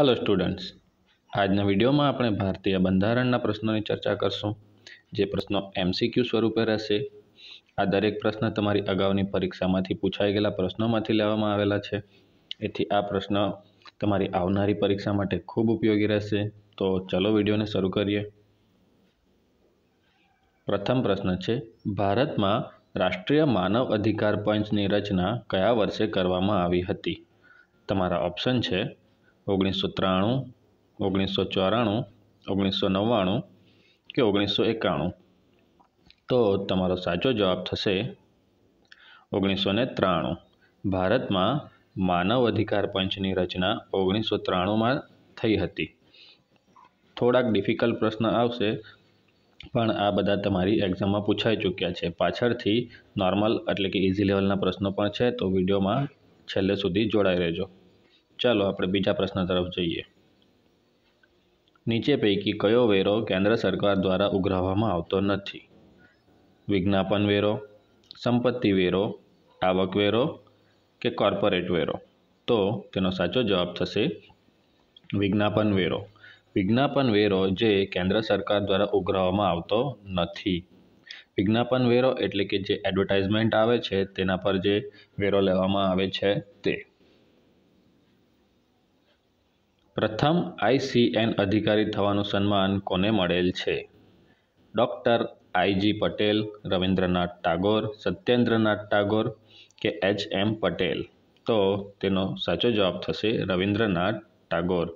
hello students આજના વિડીયોમાં આપણે ભારતીય બંધારણના પ્રશ્નોની ચર્ચા કરશું જે પ્રશ્નો એમસીક્યુ સ્વરૂપે રહેશે આ દરેક પ્રશ્ન તમારી અગાઉની પરીક્ષામાંથી પૂછાઈ ગયેલા પ્રશ્નોમાંથી લેવામાં આવેલા છે એથી આ પ્રશ્ન તમારી આવનારી પરીક્ષા માટે ખૂબ ઉપયોગી રહેશે તો ચલો વિડીયોને શરૂ કરીએ પ્રથમ પ્રશ્ન છે ભારતમાં રાષ્ટ્રીય માનવ અધિકાર પંચની રચના કયા વર્ષે કરવામાં આવી હતી તમારા ઓપ્શન છે ઓગણીસો ત્રાણું ઓગણીસો ચોરાણું ઓગણીસો નવ્વાણું કે ઓગણીસો એકાણું તો તમારો સાચો જવાબ થશે ઓગણીસો ને ત્રાણું ભારતમાં માનવ અધિકાર પંચની રચના ઓગણીસો ત્રાણુંમાં થઈ હતી થોડાક ડિફિકલ્ટ પ્રશ્ન આવશે પણ આ બધા તમારી એક્ઝામમાં પૂછાઈ ચૂક્યા છે પાછળથી નોર્મલ એટલે કે ઇઝી લેવલના પ્રશ્નો પણ છે તો વિડીયોમાં છેલ્લે સુધી જોડાઈ રહેજો ચાલો આપણે બીજા પ્રશ્ન તરફ જઈએ નીચે પૈકી કયો વેરો કેન્દ્ર સરકાર દ્વારા ઉઘરાવવામાં આવતો નથી વિજ્ઞાપન વેરો સંપત્તિ વેરો આવક વેરો કે કોર્પોરેટ વેરો તો તેનો સાચો જવાબ થશે વિજ્ઞાપન વેરો વિજ્ઞાપન વેરો જે કેન્દ્ર સરકાર દ્વારા ઉઘરાવવામાં આવતો નથી વિજ્ઞાપન વેરો એટલે કે જે એડવર્ટાઇઝમેન્ટ આવે છે તેના પર જે વેરો લેવામાં આવે છે તે પ્રથમ આઈસીએન અધિકારી થવાનું સન્માન કોને મળેલ છે ડૉક્ટર આઈજી પટેલ રવિન્દ્રનાથ ટાગોર સત્યેન્દ્રનાથ ટાગોર કે એચ એમ પટેલ તો તેનો સાચો જવાબ થશે રવિન્દ્રનાથ ટાગોર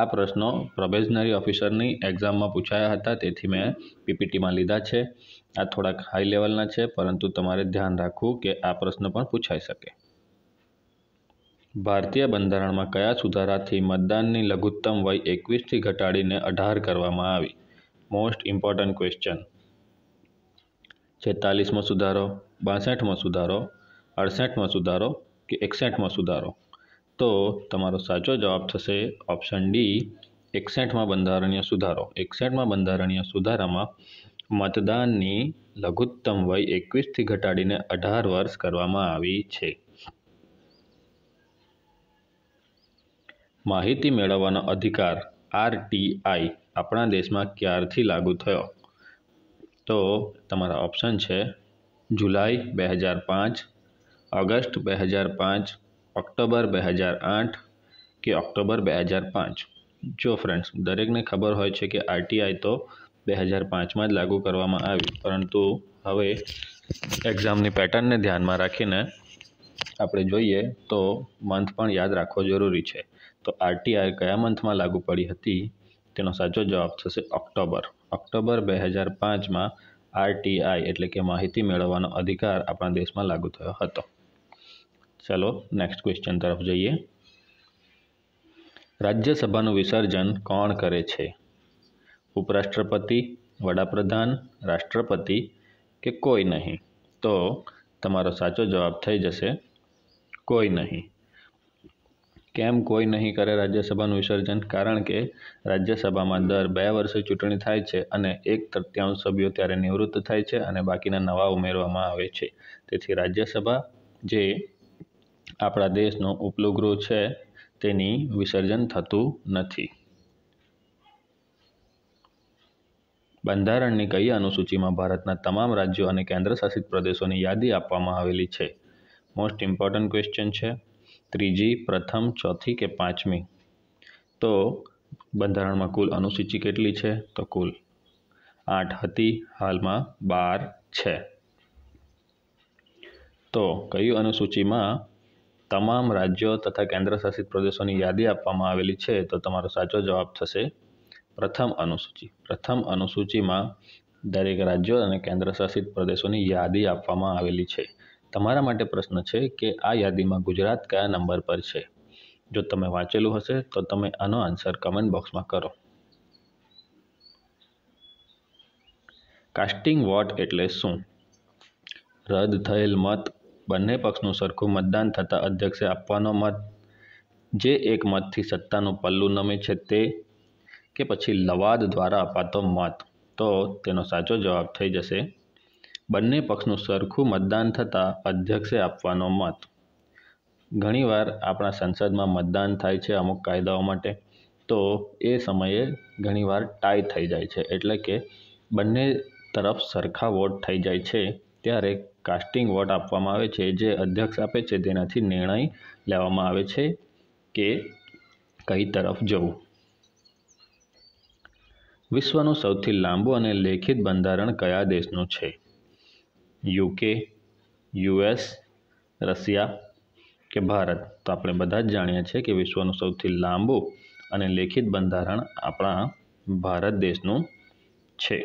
આ પ્રશ્નો પ્રોબેશનરી ઓફિસરની એક્ઝામમાં પૂછાયા હતા તેથી મેં પીપીટીમાં લીધા છે આ થોડાક હાઈ લેવલના છે પરંતુ તમારે ધ્યાન રાખવું કે આ પ્રશ્ન પણ પૂછાઈ શકે ભારતીય બંધારણમાં કયા સુધારાથી મતદાનની લઘુત્તમ વય એકવીસથી ઘટાડીને અઢાર કરવામાં આવી મોસ્ટ ઇમ્પોર્ટન્ટ ક્વેશ્ચન છેતાલીસમો સુધારો બાસઠમો સુધારો અડસઠમો સુધારો કે એકસઠમો સુધારો તો તમારો સાચો જવાબ થશે ઓપ્શન ડી એકસઠમાં બંધારણીય સુધારો એકસઠમાં બંધારણીય સુધારામાં મતદાનની લઘુત્તમ વય એકવીસથી ઘટાડીને અઢાર વર્ષ કરવામાં આવી છે માહિતી મેળવવાનો અધિકાર આરટીઆઈ આપણા દેશમાં ક્યારથી લાગુ થયો તો તમારા ઓપ્શન છે જુલાઈ બે હજાર પાંચ ઓગસ્ટ બે હજાર પાંચ ઓક્ટોબર બે હજાર આઠ કે ઓક્ટોબર બે હજાર પાંચ જો ફ્રેન્ડ્સ દરેકને ખબર હોય છે કે આરટીઆઈ તો બે હજાર પાંચમાં જ લાગુ કરવામાં આવી પરંતુ હવે એક્ઝામની પેટર્નને ધ્યાનમાં રાખીને આપણે જોઈએ તો મંથ પણ યાદ રાખવો જરૂરી છે તો આરટીઆઈ કયા મંથમાં લાગુ પડી હતી તેનો સાચો જવાબ થશે ઓક્ટોબર ઓક્ટોબર બે હજાર પાંચમાં આરટીઆઈ એટલે કે માહિતી મેળવવાનો અધિકાર આપણા દેશમાં લાગુ થયો હતો ચલો નેક્સ્ટ ક્વેશ્ચન તરફ જઈએ રાજ્યસભાનું વિસર્જન કોણ કરે છે ઉપરાષ્ટ્રપતિ વડાપ્રધાન રાષ્ટ્રપતિ કે કોઈ નહીં તો તમારો સાચો જવાબ થઈ જશે કોઈ નહીં કેમ કોઈ નહીં કરે રાજ્યસભાનું વિસર્જન કારણ કે રાજ્યસભામાં દર બે વર્ષે ચૂંટણી થાય છે અને એક તૃતીયાંશ સભ્યો ત્યારે નિવૃત્ત થાય છે અને બાકીના નવા ઉમેરવામાં આવે છે તેથી રાજ્યસભા જે આપણા દેશનો ઉપલું ગૃહ છે તેની વિસર્જન થતું નથી બંધારણની કઈ અનુસૂચિમાં ભારતના તમામ રાજ્યો અને કેન્દ્રશાસિત પ્રદેશોની યાદી આપવામાં આવેલી છે મોસ્ટ ઇમ્પોર્ટન્ટ ક્વેશ્ચન છે ત્રીજી પ્રથમ ચોથી કે પાંચમી તો બંધારણમાં કુલ અનુસૂચિ કેટલી છે તો કુલ આઠ હતી હાલમાં બાર છે તો કયું અનુસૂચિમાં તમામ રાજ્યો તથા કેન્દ્રશાસિત પ્રદેશોની યાદી આપવામાં આવેલી છે તો તમારો સાચો જવાબ થશે પ્રથમ અનુસૂચિ પ્રથમ અનુસૂચિમાં દરેક રાજ્યો અને કેન્દ્રશાસિત પ્રદેશોની યાદી આપવામાં આવેલી છે તમારા માટે પ્રશ્ન છે કે આ યાદીમાં ગુજરાત કયા નંબર પર છે જો તમે વાંચેલું હશે તો તમે આનો આન્સર કમેન્ટ બોક્સમાં કરો કાસ્ટિંગ વોટ એટલે શું રદ થયેલ મત બંને પક્ષનું સરખું મતદાન થતાં અધ્યક્ષે આપવાનો મત જે એક મતથી સત્તાનું પલ્લું નમે છે તે કે પછી લવાદ દ્વારા અપાતો મત તો તેનો સાચો જવાબ થઈ જશે બંને પક્ષનું સરખું મતદાન થતાં અધ્યક્ષે આપવાનો મત ઘણીવાર આપણા સંસદમાં મતદાન થાય છે અમુક કાયદાઓ માટે તો એ સમયે ઘણીવાર ટાઈ થઈ જાય છે એટલે કે બંને તરફ સરખા વોટ થઈ જાય છે ત્યારે કાસ્ટિંગ વોટ આપવામાં આવે છે જે અધ્યક્ષ આપે છે તેનાથી નિર્ણય લેવામાં આવે છે કે કઈ તરફ જવું વિશ્વનું સૌથી લાંબુ અને લેખિત બંધારણ કયા દેશનું છે યુકે યુએસ રશિયા કે ભારત તો આપણે બધા જ જાણીએ છીએ કે વિશ્વનું સૌથી લાંબુ અને લેખિત બંધારણ આપણા ભારત દેશનું છે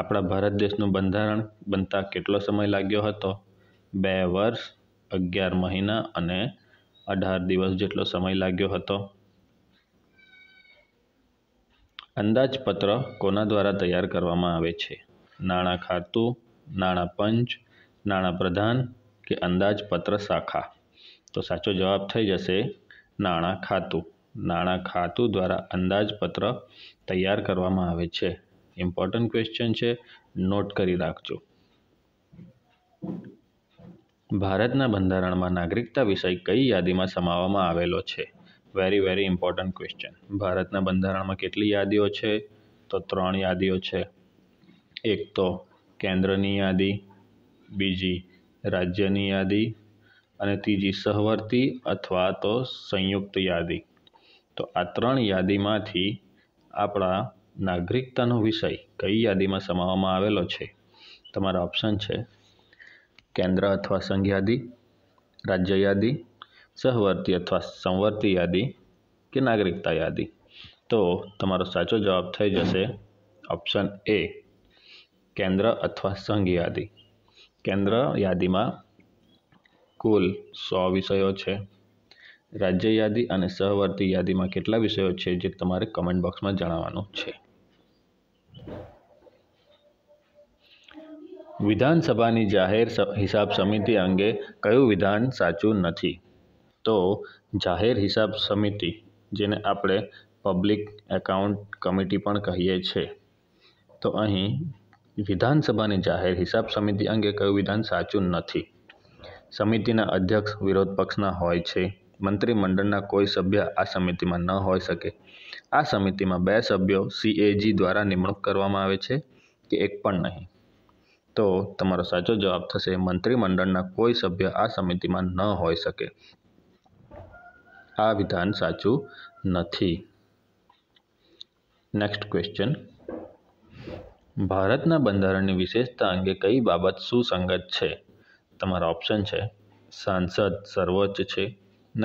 આપણા ભારત દેશનું બંધારણ બનતા કેટલો સમય લાગ્યો હતો બે વર્ષ અગિયાર મહિના અને અઢાર દિવસ જેટલો સમય લાગ્યો હતો અંદાજપત્ર કોના દ્વારા તૈયાર કરવામાં આવે છે નાણાં ખાતું નાણાં પંચ નાણાં પ્રધાન કે અંદાજપત્ર શાખા તો સાચો જવાબ થઈ જશે નાણાં ખાતું નાણાં ખાતું દ્વારા અંદાજપત્ર તૈયાર કરવામાં આવે છે ઇમ્પોર્ટન્ટ ક્વેશ્ચન છે નોટ કરી રાખજો ભારતના બંધારણમાં નાગરિકતા વિષય કઈ યાદીમાં સમાવવામાં આવેલો છે વેરી વેરી ઇમ્પોર્ટન્ટ ક્વેશ્ચન ભારતના બંધારણમાં કેટલી યાદીઓ છે તો ત્રણ યાદીઓ છે એક તો કેન્દ્રની યાદી બીજી રાજ્યની યાદી અને ત્રીજી સહવર્તી અથવા તો સંયુક્ત યાદી તો આ ત્રણ યાદીમાંથી આપણા નાગરિકતાનો વિષય કઈ યાદીમાં સમાવવામાં આવેલો છે તમારા ઓપ્શન છે કેન્દ્ર અથવા સંઘ યાદી રાજ્ય યાદી સહવર્તી અથવા સંવર્તી યાદી કે નાગરિકતા યાદી તો તમારો સાચો જવાબ થઈ જશે ઓપ્શન એ કેન્દ્ર અથવા સંઘ યાદી કેન્દ્ર યાદીમાં કુલ સો વિષયો છે રાજ્ય યાદી અને સહવર્તી યાદીમાં કેટલા વિષયો છે જે તમારે કમેન્ટ બોક્સમાં જણાવવાનું છે વિધાનસભાની જાહેર હિસાબ સમિતિ અંગે કયું વિધાન સાચું નથી તો જાહેર હિસાબ સમિતિ જેને આપણે પબ્લિક એકાઉન્ટ કમિટી પણ કહીએ છીએ તો અહીં વિધાનસભાની જાહેર હિસાબ સમિતિ અંગે કયું વિધાન સાચું નથી સમિતિના અધ્યક્ષ વિરોધ પક્ષના હોય છે મંત્રીમંડળના કોઈ સભ્ય આ સમિતિમાં ન હોઈ શકે આ સમિતિમાં બે સભ્યો સીએજી દ્વારા નિમણૂક કરવામાં આવે છે કે એક પણ નહીં તો તમારો સાચો જવાબ થશે મંત્રીમંડળના કોઈ સભ્ય આ સમિતિમાં ન હોઈ શકે આ વિધાન સાચું નથી નેક્સ્ટ ક્વેશ્ચન ભારતના બંધારણની વિશેષતા અંગે કઈ બાબત સુસંગત છે તમારા ઓપ્શન છે સાંસદ સર્વોચ્ચ છે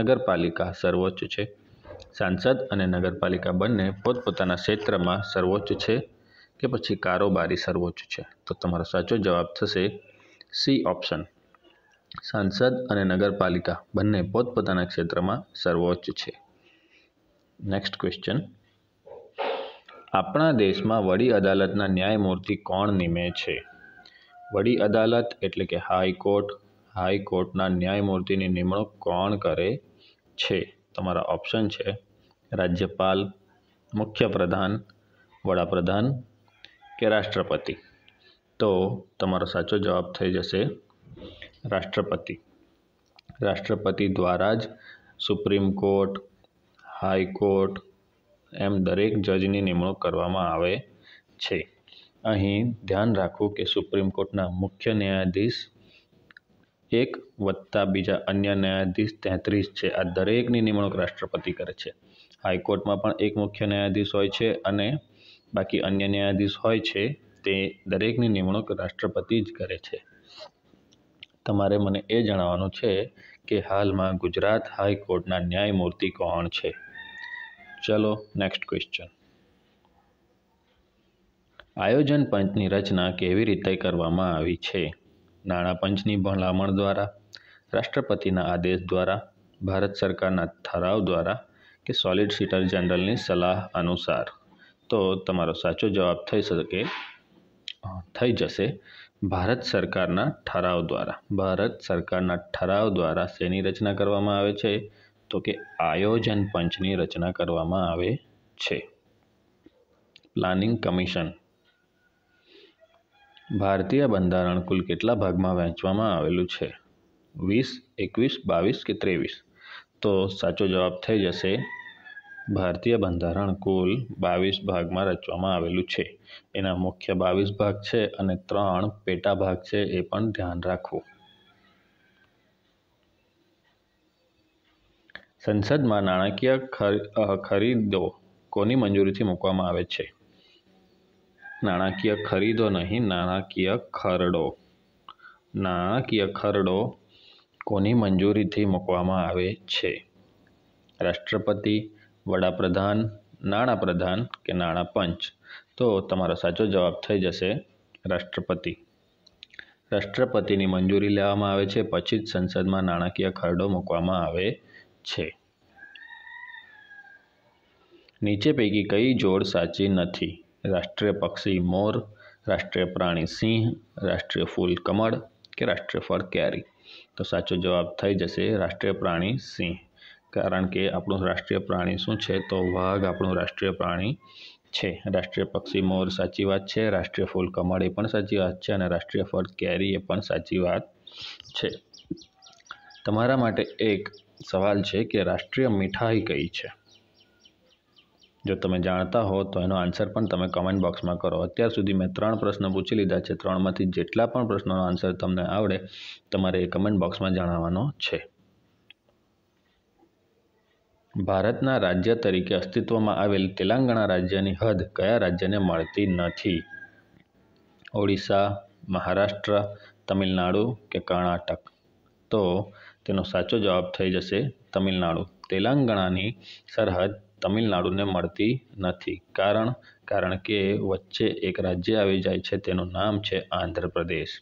નગરપાલિકા સર્વોચ્ચ છે સાંસદ અને નગરપાલિકા બંને પોતપોતાના ક્ષેત્રમાં સર્વોચ્ચ છે કે પછી કારોબારી સર્વોચ્ચ છે તો તમારો સાચો જવાબ થશે સી ઓપ્શન સાંસદ અને નગરપાલિકા બંને પોતપોતાના ક્ષેત્રમાં સર્વોચ્ચ છે નેક્સ્ટ ક્વેશ્ચન આપણા દેશમાં વડી અદાલતના ન્યાયમૂર્તિ કોણ નિમે છે વડી અદાલત એટલે કે હાઈકોર્ટ હાઈકોર્ટના ન્યાયમૂર્તિની નિમણૂક કોણ કરે છે તમારા ઓપ્શન છે રાજ્યપાલ મુખ્ય પ્રધાન વડાપ્રધાન કે રાષ્ટ્રપતિ તો તમારો સાચો જવાબ થઈ જશે રાષ્ટ્રપતિ રાષ્ટ્રપતિ દ્વારા જ સુપ્રીમ કોર્ટ હાઈકોર્ટ એમ દરેક જજની નિમણૂક કરવામાં આવે છે અહીં ધ્યાન રાખવું કે સુપ્રીમ કોર્ટના મુખ્ય ન્યાયાધીશ એક વત્તા બીજા અન્ય ન્યાયાધીશ તેત્રીસ છે આ દરેકની નિમણૂક રાષ્ટ્રપતિ કરે છે હાઈકોર્ટમાં પણ એક મુખ્ય ન્યાયાધીશ હોય છે અને બાકી અન્ય ન્યાયાધીશ હોય છે તે દરેકની નિમણૂક રાષ્ટ્રપતિ જ કરે છે તમારે મને એ જણાવવાનું છે કે હાલમાં ગુજરાત હાઈકોર્ટના ન્યાયમૂર્તિ કોણ છે ચલો નેક્સ્ટ ક્વેશ્ચન આયોજન પંચની રચના કેવી રીતે કરવામાં આવી છે નાણાં પંચની ભલામણ દ્વારા રાષ્ટ્રપતિના આદેશ દ્વારા ભારત સરકારના ઠરાવ દ્વારા કે સોલિસિટર જનરલની સલાહ અનુસાર તો તમારો સાચો જવાબ થઈ શકે થઈ જશે ભારત સરકારના ઠરાવ દ્વારા ભારત સરકારના ઠરાવ દ્વારા શેની રચના કરવામાં આવે છે તો કે આયોજન પંચની રચના કરવામાં આવે છે પ્લાનિંગ કમિશન ભારતીય બંધારણ કુલ કેટલા ભાગમાં વહેંચવામાં આવેલું છે વીસ એકવીસ બાવીસ કે ત્રેવીસ તો સાચો જવાબ થઈ જશે ભારતીય બંધારણ કુલ બાવીસ ભાગમાં રચવામાં આવેલું છે એના મુખ્ય બાવીસ ભાગ છે અને ત્રણ પેટા ભાગ છે એ પણ ધ્યાન રાખવું સંસદમાં નાણાકીય ખરીદો કોની મંજૂરીથી મૂકવામાં આવે છે નાણાકીય ખરીદો નહીં નાણાકીય ખરડો નાણાકીય ખરડો કોની મંજૂરીથી મૂકવામાં આવે છે રાષ્ટ્રપતિ વડાપ્રધાન નાણાપ્રધાન કે નાણાપંચ તો તમારો સાચો જવાબ થઈ જશે રાષ્ટ્રપતિ રાષ્ટ્રપતિની મંજૂરી લેવામાં આવે છે પછી જ સંસદમાં નાણાકીય ખરડો મૂકવામાં આવે છે નીચે પૈકી કઈ જોડ સાચી નથી રાષ્ટ્રીય પક્ષી મોર રાષ્ટ્રીય પ્રાણી સિંહ રાષ્ટ્રીય ફૂલ કમળ કે રાષ્ટ્રીય ફળ કેરી તો સાચો જવાબ થઈ જશે રાષ્ટ્રીય પ્રાણી સિંહ કારણ કે આપણું રાષ્ટ્રીય પ્રાણી શું છે તો વાઘ આપણું રાષ્ટ્રીય પ્રાણી છે રાષ્ટ્રીય પક્ષી મોર સાચી વાત છે રાષ્ટ્રીય ફૂલ કમળ એ પણ સાચી વાત છે અને રાષ્ટ્રીય ફળ કેરી એ પણ સાચી વાત છે તમારા માટે એક સવાલ છે કે રાષ્ટ્રીય મીઠાઈ કઈ છે જો તમે જાણતા હો તો એનો આન્સર પણ તમે કમેન્ટ બોક્સમાં કરો અત્યાર સુધી મેં ત્રણ પ્રશ્ન પૂછી લીધા છે ત્રણમાંથી જેટલા પણ પ્રશ્નોનો આન્સર તમને આવડે તમારે એ કમેન્ટ બોક્સમાં જણાવવાનો છે ભારતના રાજ્ય તરીકે અસ્તિત્વમાં આવેલ તેલંગાણા રાજ્યની હદ કયા રાજ્યને મળતી નથી ઓડિશા મહારાષ્ટ્ર તમિલનાડુ કે કર્ણાટક તો તેનો સાચો જવાબ થઈ જશે તમિલનાડુ તેલંગાણાની સરહદ તમિલનાડુને મળતી નથી કારણ કારણ કે વચ્ચે એક રાજ્ય આવી જાય છે તેનું નામ છે આંધ્રપ્રદેશ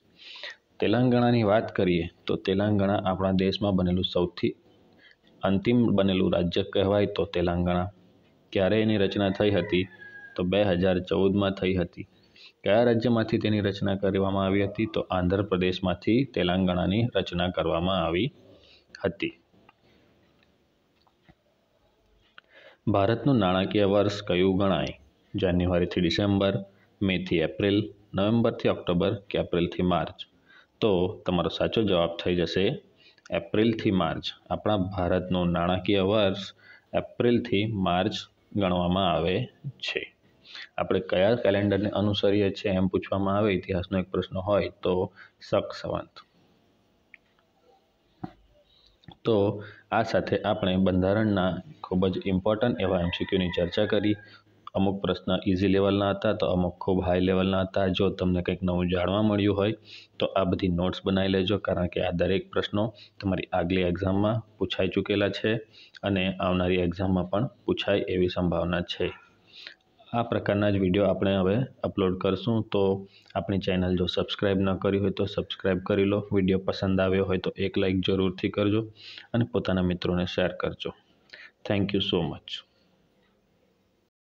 તેલંગાણાની વાત કરીએ તો તેલંગાણા આપણા દેશમાં બનેલું સૌથી અંતિમ બનેલું રાજ્ય કહેવાય તો તેલંગાણા ક્યારે એની રચના થઈ હતી તો બે હજાર ચૌદમાં થઈ હતી કયા રાજ્યમાંથી તેની રચના કરવામાં આવી હતી તો આંધ્રપ્રદેશમાંથી તેલંગાણાની રચના કરવામાં આવી હતી ભારતનું નાણાકીય વર્ષ કયું ગણાય જાન્યુઆરીથી ડિસેમ્બર મેથી એપ્રિલ નવેમ્બરથી ઓક્ટોબર કે એપ્રિલથી માર્ચ તો તમારો સાચો જવાબ થઈ જશે એપ્રિલથી માર્ચ આપણા ભારતનું નાણાકીય વર્ષ એપ્રિલથી માર્ચ ગણવામાં આવે છે આપણે કયા કેલેન્ડરને અનુસરીએ છીએ એમ પૂછવામાં આવે ઇતિહાસનો એક પ્રશ્ન હોય તો શક સંવંત તો આ સાથે આપણે બંધારણના ખૂબ જ ઇમ્પોર્ટન્ટ એવા એમસીક્યુની ચર્ચા કરી અમુક પ્રશ્ન ઇઝી લેવલના હતા તો અમુક ખૂબ હાઈ લેવલના હતા જો તમને કંઈક નવું જાણવા મળ્યું હોય તો આ બધી નોટ્સ બનાવી લેજો કારણ કે આ દરેક પ્રશ્નો તમારી આગલી એક્ઝામમાં પૂછાઈ ચૂકેલા છે અને આવનારી એક્ઝામમાં પણ પૂછાય એવી સંભાવના છે આ પ્રકારના જ વિડીયો આપણે હવે અપલોડ કરશું તો આપણી ચેનલ જો સબસ્ક્રાઈબ ન કરી હોય તો સબસ્ક્રાઈબ કરી લો વિડીયો પસંદ આવ્યો હોય તો એક લાઇક જરૂરથી કરજો અને પોતાના મિત્રોને શેર કરજો થેન્ક યુ સો મચ